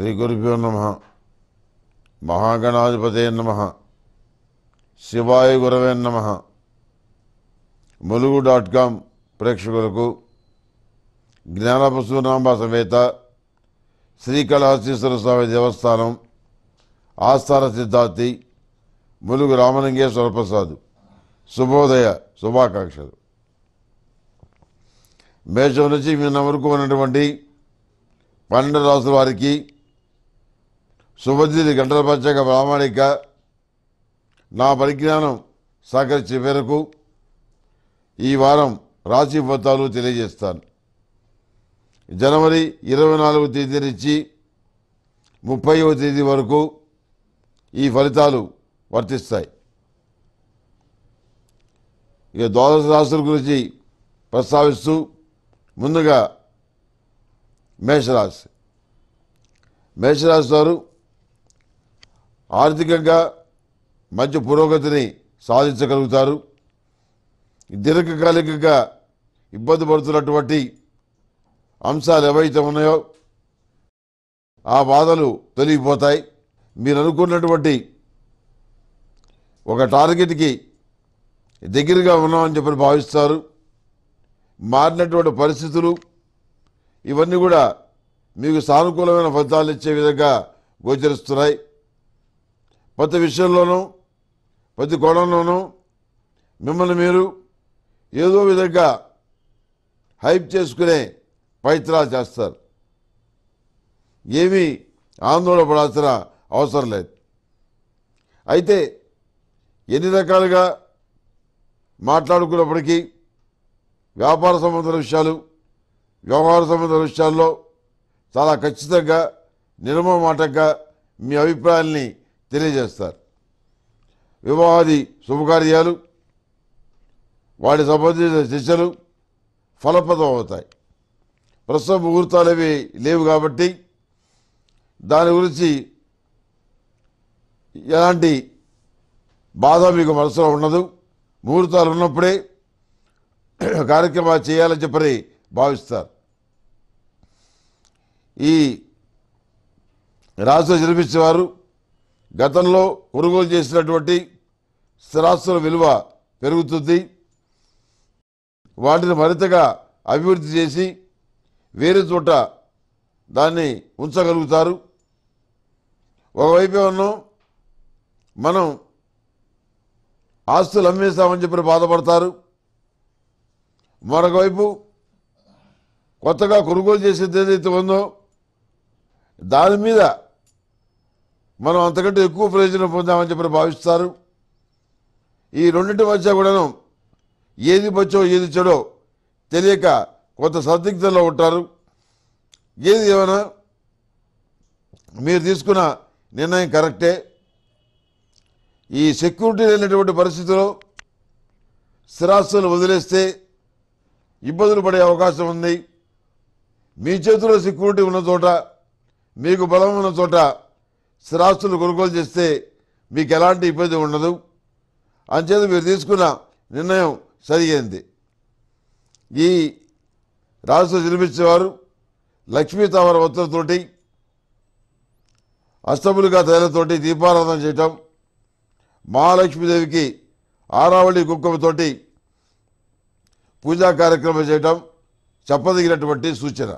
శ్రీ గురుభ్యో నమ మహాగణాధిపతే నమ శివాయ గురవే నమ ములుగు డాట్ కామ్ ప్రేక్షకులకు జ్ఞానపశునాంబ సమేత శ్రీకళహస్తీశ్వర స్వామి దేవస్థానం ఆస్థాన సిద్ధార్థి ములుగు రామలింగేశ్వర ప్రసాద్ శుభోదయ శుభాకాంక్షలు మేషం నుంచి మీ వరకు ఉన్నటువంటి పన్నెండు రాసుల వారికి శుభజీతి గంటల పచ్చక ప్రామాణిక నా పరిజ్ఞానం సహకరించే మేరకు ఈ వారం రాశి ఫలితాలు తెలియజేస్తాను జనవరి ఇరవై నాలుగు తేదీ నుంచి ముప్పైవ తేదీ వరకు ఈ ఫలితాలు వర్తిస్తాయి ఇక ద్వాదశ రాశుల గురించి ప్రస్తావిస్తూ ముందుగా మేషరాశి మేషరాశి వారు ఆర్థికంగా మంచి పురోగతిని సాధించగలుగుతారు దీర్ఘకాలికంగా ఇబ్బంది పడుతున్నటువంటి అంశాలు ఏవైతే ఉన్నాయో ఆ బాధలు తొలగిపోతాయి మీరు అనుకున్నటువంటి ఒక టార్గెట్కి దగ్గరగా ఉన్నామని చెప్పి భావిస్తారు మారినటువంటి పరిస్థితులు ఇవన్నీ కూడా మీకు సానుకూలమైన ఫలితాలు ఇచ్చే విధంగా గోచరిస్తున్నాయి ప్రతి విషయంలోనూ ప్రతి కోణంలోనూ మిమ్మల్ని మీరు ఏదో విధంగా హైప్ చేసుకునే పైత్రా చేస్తారు ఏమీ ఆందోళన పడాల్సిన అవసరం లేదు అయితే ఎన్ని రకాలుగా మాట్లాడుకున్నప్పటికీ వ్యాపార సంబంధ విషయాలు వ్యవహార సంబంధ విషయాల్లో చాలా ఖచ్చితంగా నిర్మమాటంగా మీ అభిప్రాయాల్ని తెలియజేస్తారు వివాహాది శుభకార్యాలు వాటి సంబంధించిన చర్చలు ఫలప్రదం అవుతాయి ప్రస్తుత ముహూర్తాలు అవి లేవు కాబట్టి దాని గురించి ఎలాంటి బాధ మీకు మనసులో ఉండదు ముహూర్తాలు ఉన్నప్పుడే కార్యక్రమాలు చేయాలని చెప్పని భావిస్తారు ఈ రాష్ట్రంలో జన్మించేవారు గతంలో కొనుగోలు చేసినటువంటి స్థిరాస్తుల విలువ పెరుగుతుంది వాటిని మరింతగా అభివృద్ధి చేసి వేరే చోట దాన్ని ఉంచగలుగుతారు ఒకవైపు ఉన్నాం మనం ఆస్తులు అమ్మేస్తామని చెప్పి బాధపడతారు మరొకవైపు కొత్తగా కొనుగోలు చేసేది ఏదైతే ఉందో దాని మీద మనం అంతకంటే ఎక్కువ ప్రయోజనం పొందామని చెప్పి భావిస్తారు ఈ రెండింటి మధ్య కూడాను ఏది బచ్చో ఏది చెడో తెలియక కొంత సందిగ్ధంలో ఉంటారు ఏది ఏమైనా మీరు తీసుకున్న నిర్ణయం కరెక్టే ఈ సెక్యూరిటీ లేనటువంటి పరిస్థితిలో స్థిరాస్తులు వదిలేస్తే ఇబ్బందులు పడే అవకాశం ఉంది మీ చేతిలో సెక్యూరిటీ ఉన్న చోట మీకు బలం ఉన్న చోట స్థిరాస్తులు కొనుగోలు చేస్తే మీకు ఎలాంటి ఇబ్బంది ఉండదు అంచేత మీరు తీసుకున్న నిర్ణయం సరిగైంది ఈ రాశిలో జన్మించేవారు లక్ష్మీ తామర వత్తులతోటి అష్టములుగా తైలతోటి దీపారాధన చేయటం మహాలక్ష్మీదేవికి ఆరావళి కుంకుమతోటి పూజా కార్యక్రమం చేయటం చెప్పదగినటువంటి సూచన